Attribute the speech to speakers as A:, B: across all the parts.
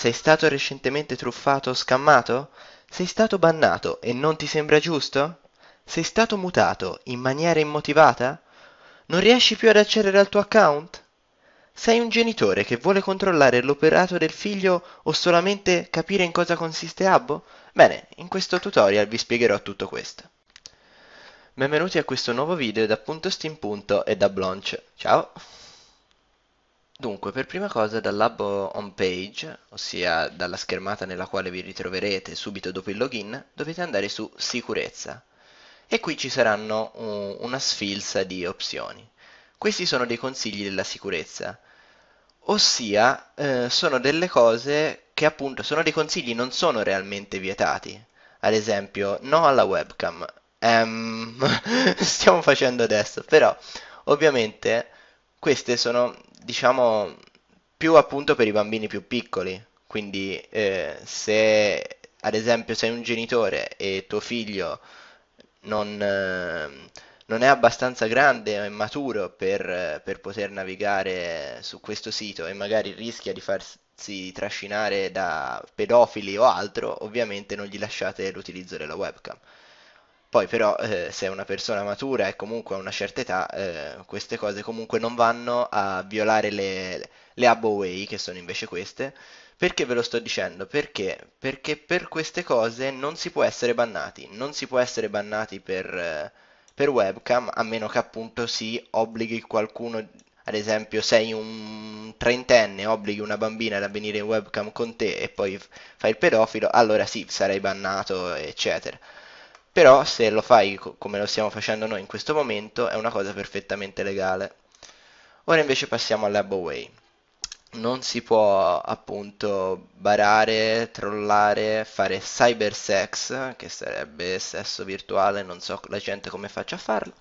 A: Sei stato recentemente truffato o scammato? Sei stato bannato e non ti sembra giusto? Sei stato mutato in maniera immotivata? Non riesci più ad accedere al tuo account? Sei un genitore che vuole controllare l'operato del figlio o solamente capire in cosa consiste Abbo? Bene, in questo tutorial vi spiegherò tutto questo. Benvenuti a questo nuovo video da Punto Steam Punto e da Blanche. Ciao! Dunque, per prima cosa dal lab home page, ossia dalla schermata nella quale vi ritroverete subito dopo il login, dovete andare su sicurezza e qui ci saranno un, una sfilza di opzioni. Questi sono dei consigli della sicurezza, ossia eh, sono delle cose che appunto sono dei consigli non sono realmente vietati. Ad esempio, no alla webcam. Um, stiamo facendo adesso, però ovviamente queste sono diciamo più appunto per i bambini più piccoli. Quindi eh, se ad esempio sei un genitore e tuo figlio non, eh, non è abbastanza grande o immaturo per, per, poter navigare su questo sito e magari rischia di farsi trascinare da pedofili o altro, ovviamente non gli lasciate l'utilizzo della webcam. Poi però eh, se è una persona matura e comunque a una certa età, eh, queste cose comunque non vanno a violare le, le aboway, che sono invece queste. Perché ve lo sto dicendo? Perché? Perché per queste cose non si può essere bannati, non si può essere bannati per, eh, per webcam, a meno che appunto si obblighi qualcuno, ad esempio sei un trentenne, obblighi una bambina ad venire in webcam con te e poi fai il pedofilo, allora sì, sarai bannato, eccetera però se lo fai co- come lo stiamo facendo noi in questo momento è una cosa perfettamente legale. Ora invece passiamo all'abaway. Non si può appunto barare, trollare, fare cyber sex, che sarebbe sesso virtuale, non so la gente come faccia a farlo,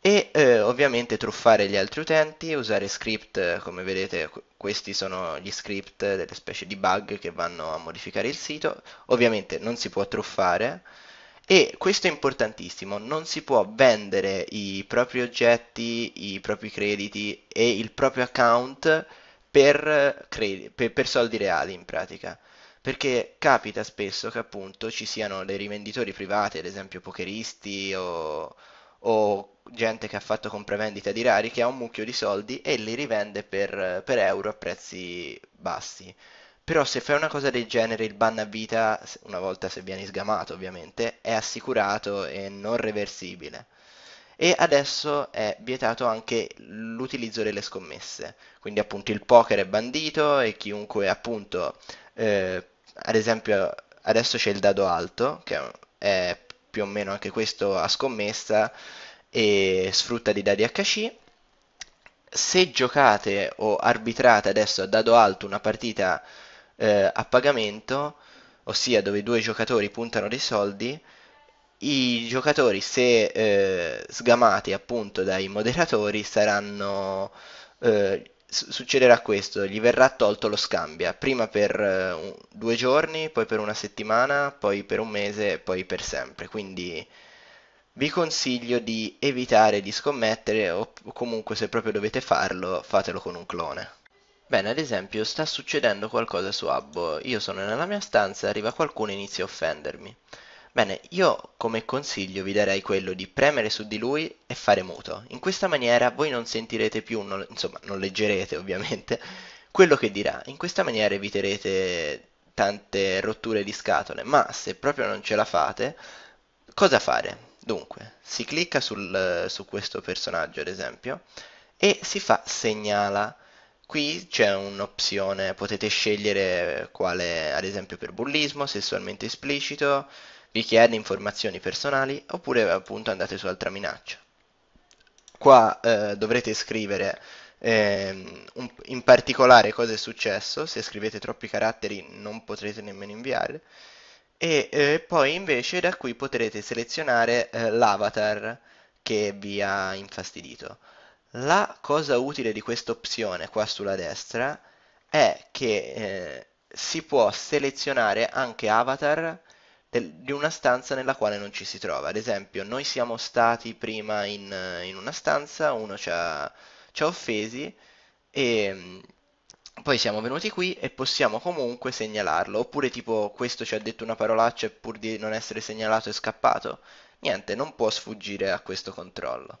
A: e eh, ovviamente truffare gli altri utenti, usare script, come vedete questi sono gli script delle specie di bug che vanno a modificare il sito, ovviamente non si può truffare, e questo è importantissimo, non si può vendere i propri oggetti, i propri crediti e il proprio account per, cred- per, per soldi reali in pratica. Perché capita spesso che appunto ci siano dei rivenditori privati, ad esempio pokeristi o, o gente che ha fatto compravendita di rari che ha un mucchio di soldi e li rivende per, per euro a prezzi bassi. Però se fai una cosa del genere il ban a vita, una volta se vieni sgamato ovviamente, è assicurato e non reversibile. E adesso è vietato anche l'utilizzo delle scommesse, quindi appunto il poker è bandito e chiunque appunto, eh, ad esempio adesso c'è il dado alto, che è più o meno anche questo a scommessa e sfrutta di dadi HC. Se giocate o arbitrate adesso a dado alto una partita eh, a pagamento, ossia dove due giocatori puntano dei soldi, i giocatori se eh, sgamati appunto dai moderatori saranno... Eh, succederà questo, gli verrà tolto lo scambia, prima per eh, due giorni, poi per una settimana, poi per un mese, poi per sempre. Quindi vi consiglio di evitare di scommettere o comunque se proprio dovete farlo, fatelo con un clone. Bene, ad esempio, sta succedendo qualcosa su Abbo, io sono nella mia stanza, arriva qualcuno e inizia a offendermi. Bene, io come consiglio vi darei quello di premere su di lui e fare muto. In questa maniera voi non sentirete più, non, insomma, non leggerete ovviamente, quello che dirà. In questa maniera eviterete tante rotture di scatole, ma se proprio non ce la fate, cosa fare? Dunque, si clicca sul, su questo personaggio, ad esempio, e si fa segnala Qui c'è un'opzione, potete scegliere quale, ad esempio per bullismo, sessualmente esplicito, vi chiede informazioni personali oppure appunto andate su altra minaccia. Qua eh, dovrete scrivere eh, un, in particolare cosa è successo, se scrivete troppi caratteri non potrete nemmeno inviare e eh, poi invece da qui potrete selezionare eh, l'avatar che vi ha infastidito. La cosa utile di questa opzione qua sulla destra è che eh, si può selezionare anche avatar del, di una stanza nella quale non ci si trova. Ad esempio, noi siamo stati prima in, eh, in una stanza, uno ci ha, ci ha offesi e mm, poi siamo venuti qui e possiamo comunque segnalarlo, oppure tipo questo ci ha detto una parolaccia e pur di non essere segnalato è scappato. Niente, non può sfuggire a questo controllo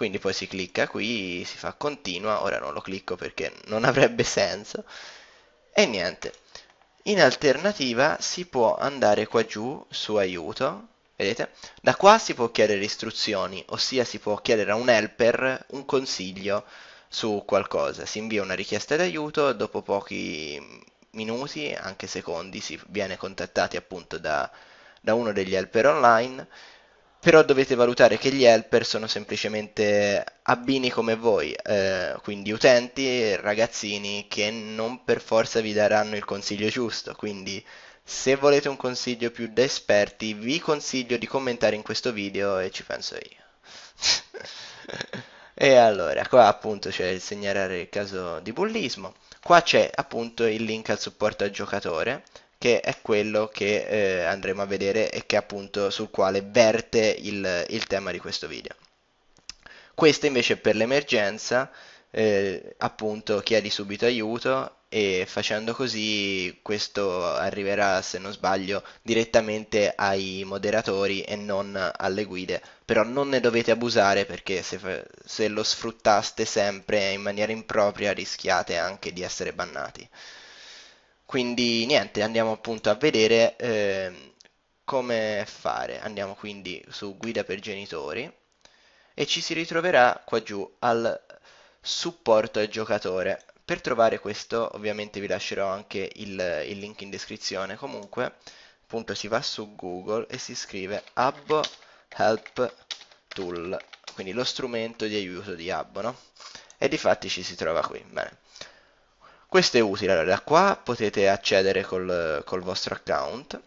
A: quindi poi si clicca qui, si fa continua, ora non lo clicco perché non avrebbe senso e niente in alternativa si può andare qua giù su aiuto vedete? Da qua si può chiedere istruzioni, ossia si può chiedere a un helper un consiglio su qualcosa. Si invia una richiesta d'aiuto, dopo pochi minuti, anche secondi, si viene contattati appunto da, da uno degli helper online però dovete valutare che gli helper sono semplicemente abbini come voi, eh, quindi utenti, ragazzini che non per forza vi daranno il consiglio giusto, quindi se volete un consiglio più da esperti vi consiglio di commentare in questo video e ci penso io. e allora, qua appunto c'è il segnalare il caso di bullismo, qua c'è appunto il link al supporto al giocatore, che è quello che eh, andremo a vedere e che appunto sul quale verte il, il tema di questo video. Questo invece per l'emergenza eh, appunto chiedi subito aiuto e facendo così questo arriverà se non sbaglio direttamente ai moderatori e non alle guide però non ne dovete abusare perché se, se lo sfruttaste sempre in maniera impropria rischiate anche di essere bannati quindi niente, andiamo appunto a vedere eh, come fare. Andiamo quindi su guida per genitori e ci si ritroverà qua giù al supporto al giocatore. Per trovare questo ovviamente vi lascerò anche il, il link in descrizione. Comunque appunto si va su Google e si scrive Abbo Help Tool, quindi lo strumento di aiuto di Abbo, no? E di fatti ci si trova qui. Bene. Questo è utile, allora da qua potete accedere col, col vostro account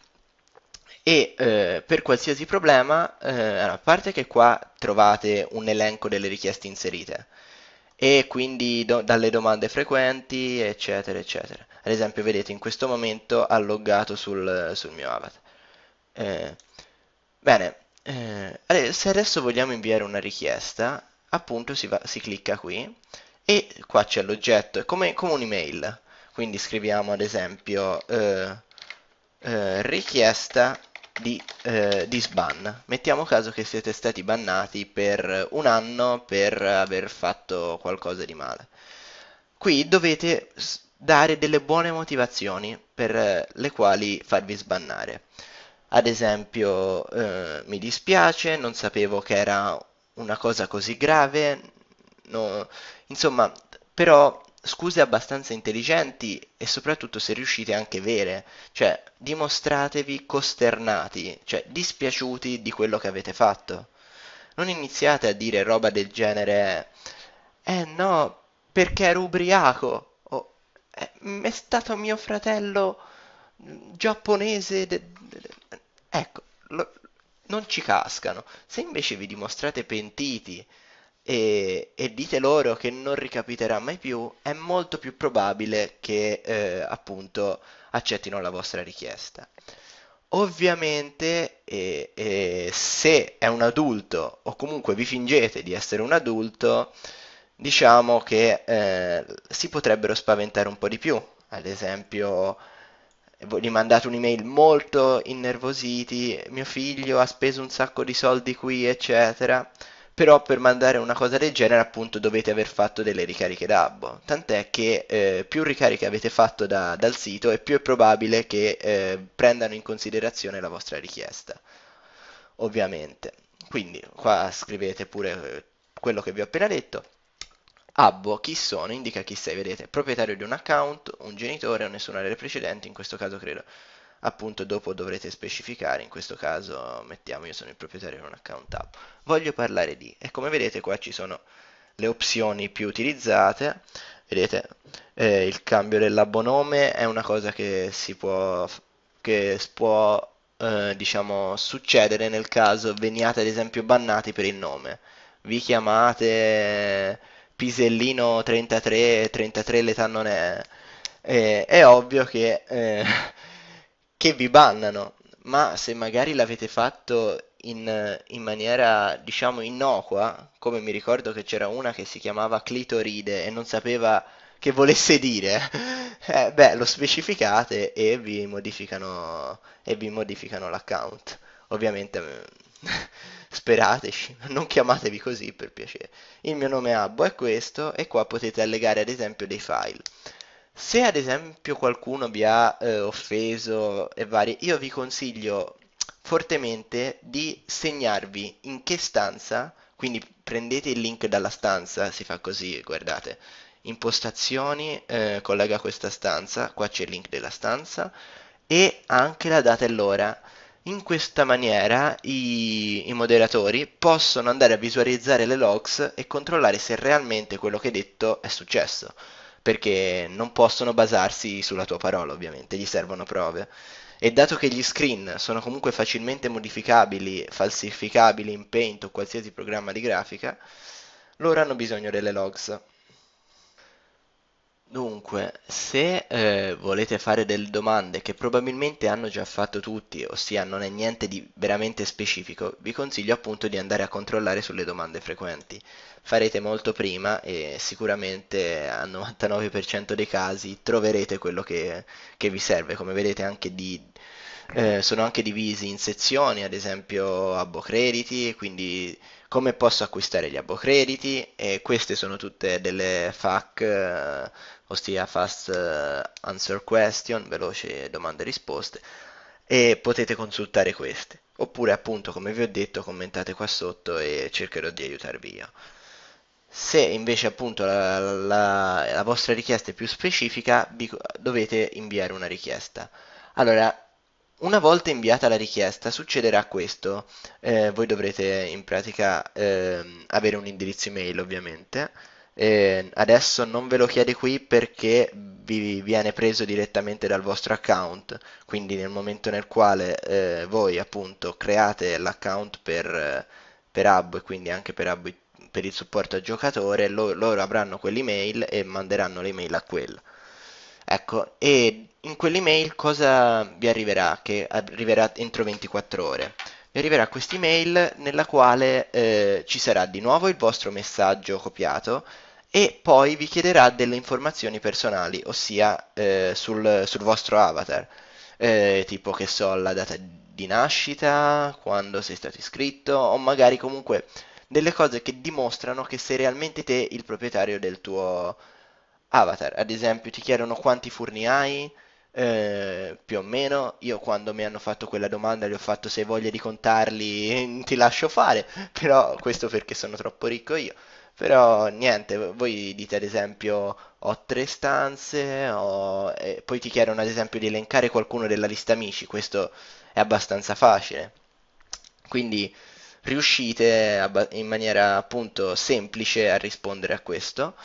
A: e eh, per qualsiasi problema, eh, a parte che qua trovate un elenco delle richieste inserite e quindi do, dalle domande frequenti eccetera eccetera. Ad esempio vedete in questo momento ha loggato sul, sul mio avatar. Eh, bene, eh, se adesso vogliamo inviare una richiesta, appunto si, va, si clicca qui e qua c'è l'oggetto, è come, come un'email. Quindi scriviamo ad esempio eh, eh, richiesta di, eh, di, sban. Mettiamo caso che siete stati bannati per un anno per aver fatto qualcosa di male. Qui dovete dare delle buone motivazioni per le quali farvi sbannare. Ad esempio, eh, mi dispiace, non sapevo che era una cosa così grave, no, Insomma, però scuse abbastanza intelligenti e soprattutto se riuscite anche vere, cioè dimostratevi costernati, cioè dispiaciuti di quello che avete fatto. Non iniziate a dire roba del genere eh no, perché ero ubriaco o eh, è stato mio fratello giapponese de, de, de. ecco, lo, non ci cascano. Se invece vi dimostrate pentiti e, e, dite loro che non ricapiterà mai più, è molto più probabile che eh, appunto accettino la vostra richiesta. Ovviamente eh, eh, se è un adulto o comunque vi fingete di essere un adulto, diciamo che eh, si potrebbero spaventare un po' di più. Ad esempio, gli mandate un'email molto innervositi, mio figlio ha speso un sacco di soldi qui, eccetera però per mandare una cosa del genere appunto dovete aver fatto delle ricariche da abbo, tant'è che eh, più ricariche avete fatto da, dal sito e più è probabile che eh, prendano in considerazione la vostra richiesta, ovviamente. Quindi qua scrivete pure eh, quello che vi ho appena detto. Abbo, chi sono, indica chi sei, vedete, proprietario di un account, un genitore o nessuno delle precedenti, in questo caso credo appunto dopo dovrete specificare, in questo caso mettiamo io sono il proprietario di un account app, voglio parlare di, e come vedete qua ci sono le opzioni più utilizzate, vedete eh, il cambio dell'abbonome è una cosa che si può, che può eh, diciamo, succedere nel caso veniate ad esempio bannati per il nome, vi chiamate eh, Pisellino 33, 33 l'età non è, eh, è ovvio che eh, che vi bannano, ma se magari l'avete fatto in, in, maniera diciamo innocua, come mi ricordo che c'era una che si chiamava clitoride e non sapeva che volesse dire, eh, beh, lo specificate e vi modificano, e vi modificano l'account. Ovviamente sperateci, non chiamatevi così per piacere. Il mio nome Abbo è questo e qua potete allegare ad esempio dei file. Se ad esempio qualcuno vi ha eh, offeso e vari, io vi consiglio fortemente di segnarvi in che stanza, quindi prendete il link dalla stanza, si fa così, guardate, impostazioni, eh, collega questa stanza, qua c'è il link della stanza, e anche la data e l'ora. In questa maniera i, i, moderatori possono andare a visualizzare le logs e controllare se realmente quello che è detto è successo perché non possono basarsi sulla tua parola, ovviamente, gli servono prove. E dato che gli screen sono comunque facilmente modificabili, falsificabili in Paint o qualsiasi programma di grafica, loro hanno bisogno delle logs. Dunque, se eh, volete fare delle domande che probabilmente hanno già fatto tutti, ossia non è niente di veramente specifico, vi consiglio appunto di andare a controllare sulle domande frequenti. Farete molto prima e sicuramente al 99% dei casi troverete quello che, che vi serve. Come vedete anche di, eh, sono anche divisi in sezioni, ad esempio abbocrediti, quindi come posso acquistare gli abbocrediti e queste sono tutte delle FAQ ossia Fast eh, Answer Question, veloce domande e risposte, e potete consultare queste. Oppure appunto, come vi ho detto, commentate qua sotto e cercherò di aiutarvi io. Se invece appunto la, la, la vostra richiesta è più specifica, vi, dovete inviare una richiesta. Allora, una volta inviata la richiesta succederà questo, eh, voi dovrete in pratica eh, avere un indirizzo email ovviamente eh, adesso non ve lo chiede qui perché vi viene preso direttamente dal vostro account, quindi nel momento nel quale eh, voi appunto create l'account per, per Hub e quindi anche per Hub per il supporto al giocatore, loro, loro avranno quell'email e manderanno l'email a quella. Ecco, e in quell'email cosa vi arriverà? Che arriverà entro 24 ore vi arriverà questa email nella quale eh, ci sarà di nuovo il vostro messaggio copiato e poi vi chiederà delle informazioni personali, ossia eh, sul, sul, vostro avatar, eh, tipo che so la data di nascita, quando sei stato iscritto o magari comunque delle cose che dimostrano che sei realmente te il proprietario del tuo avatar. Ad esempio ti chiedono quanti furni hai, eh, più o meno io quando mi hanno fatto quella domanda gli ho fatto se hai voglia di contarli ti lascio fare però questo perché sono troppo ricco io però niente voi dite ad esempio ho tre stanze ho... poi ti chiedono ad esempio di elencare qualcuno della lista amici questo è abbastanza facile quindi riuscite in maniera appunto semplice a rispondere a questo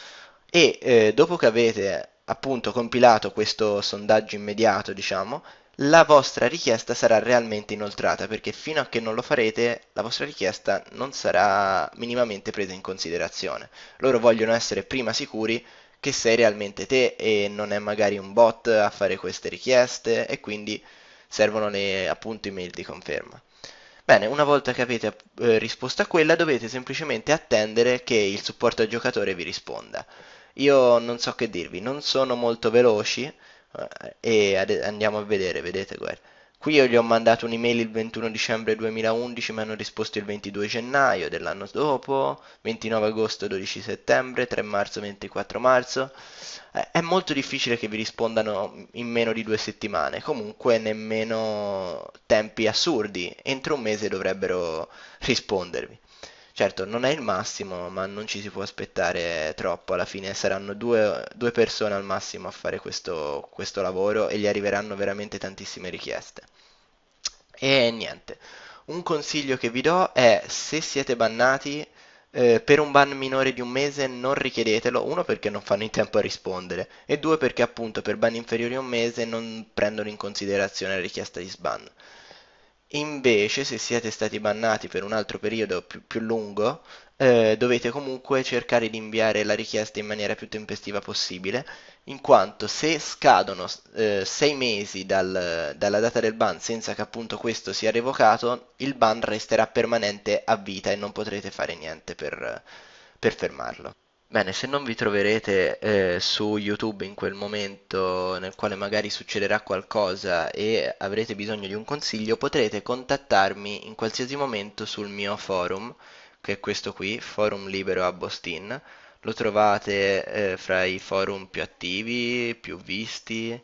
A: e eh, dopo che avete appunto compilato questo sondaggio immediato, diciamo, la vostra richiesta sarà realmente inoltrata perché fino a che non lo farete la vostra richiesta non sarà minimamente presa in considerazione. Loro vogliono essere prima sicuri che sei realmente te e non è magari un bot a fare queste richieste e quindi servono le appunto email di conferma. Bene, una volta che avete eh, risposto a quella dovete semplicemente attendere che il supporto al giocatore vi risponda. Io non so che dirvi, non sono molto veloci eh, e andiamo a vedere, vedete guarda. Qui io gli ho mandato un'email il 21 dicembre 2011, mi hanno risposto il 22 gennaio dell'anno dopo, 29 agosto 12 settembre, 3 marzo 24 marzo. Eh, è molto difficile che vi rispondano in meno di due settimane, comunque nemmeno tempi assurdi, entro un mese dovrebbero rispondervi. Certo, non è il massimo, ma non ci si può aspettare troppo. Alla fine saranno due, due persone al massimo a fare questo, questo lavoro e gli arriveranno veramente tantissime richieste. E niente, un consiglio che vi do è se siete bannati, eh, per un ban minore di un mese non richiedetelo, uno perché non fanno in tempo a rispondere e due perché appunto per ban inferiori a un mese non prendono in considerazione la richiesta di sban. Invece, se siete stati bannati per un altro periodo più, più lungo, eh, dovete comunque cercare di inviare la richiesta in maniera più tempestiva possibile, in quanto se scadono eh, sei mesi dal, dalla data del ban senza che appunto questo sia revocato, il ban resterà permanente a vita e non potrete fare niente per, per fermarlo. Bene, se non vi troverete eh, su YouTube in quel momento nel quale magari succederà qualcosa e avrete bisogno di un consiglio, potrete contattarmi in qualsiasi momento sul mio forum, che è questo qui, Forum Libero a Bostin. Lo trovate eh, fra i forum più attivi, più visti,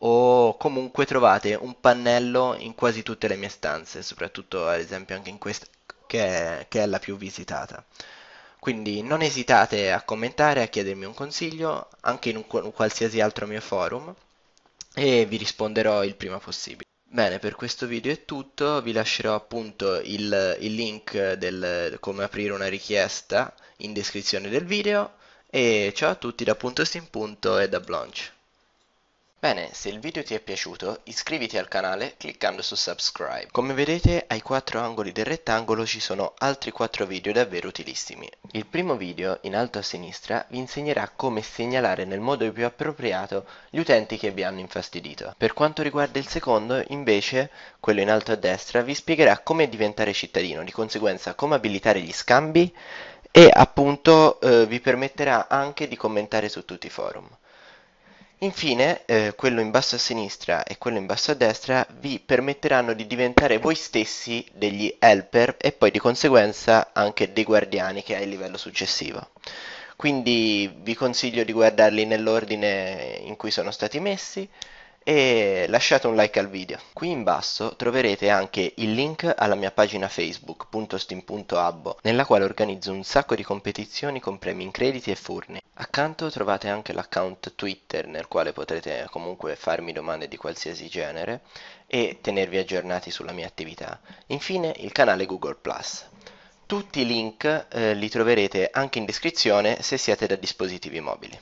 A: o comunque trovate un pannello in quasi tutte le mie stanze, soprattutto ad esempio anche in questa che è, che è la più visitata. Quindi non esitate a commentare, a chiedermi un consiglio, anche in un, un qualsiasi altro mio forum, e vi risponderò il prima possibile. Bene, per questo video è tutto, vi lascerò appunto il, il link del come aprire una richiesta in descrizione del video, e ciao a tutti da Punto Steam. Punto e da Blanche. Bene, se il video ti è piaciuto iscriviti al canale cliccando su subscribe. Come vedete ai quattro angoli del rettangolo ci sono altri quattro video davvero utilissimi. Il primo video, in alto a sinistra, vi insegnerà come segnalare nel modo più appropriato gli utenti che vi hanno infastidito. Per quanto riguarda il secondo, invece, quello in alto a destra, vi spiegherà come diventare cittadino, di conseguenza come abilitare gli scambi e appunto eh, vi permetterà anche di commentare su tutti i forum. Infine, eh, quello in basso a sinistra e quello in basso a destra vi permetteranno di diventare voi stessi degli helper e poi di conseguenza anche dei guardiani che è il livello successivo. Quindi vi consiglio di guardarli nell'ordine in cui sono stati messi, e lasciate un like al video. Qui in basso troverete anche il link alla mia pagina Facebook, facebook.steam.abbo nella quale organizzo un sacco di competizioni con premi in crediti e furni. Accanto trovate anche l'account Twitter nel quale potrete comunque farmi domande di qualsiasi genere e tenervi aggiornati sulla mia attività. Infine il canale Google ⁇ tutti i link eh, li troverete anche in descrizione se siete da dispositivi mobili.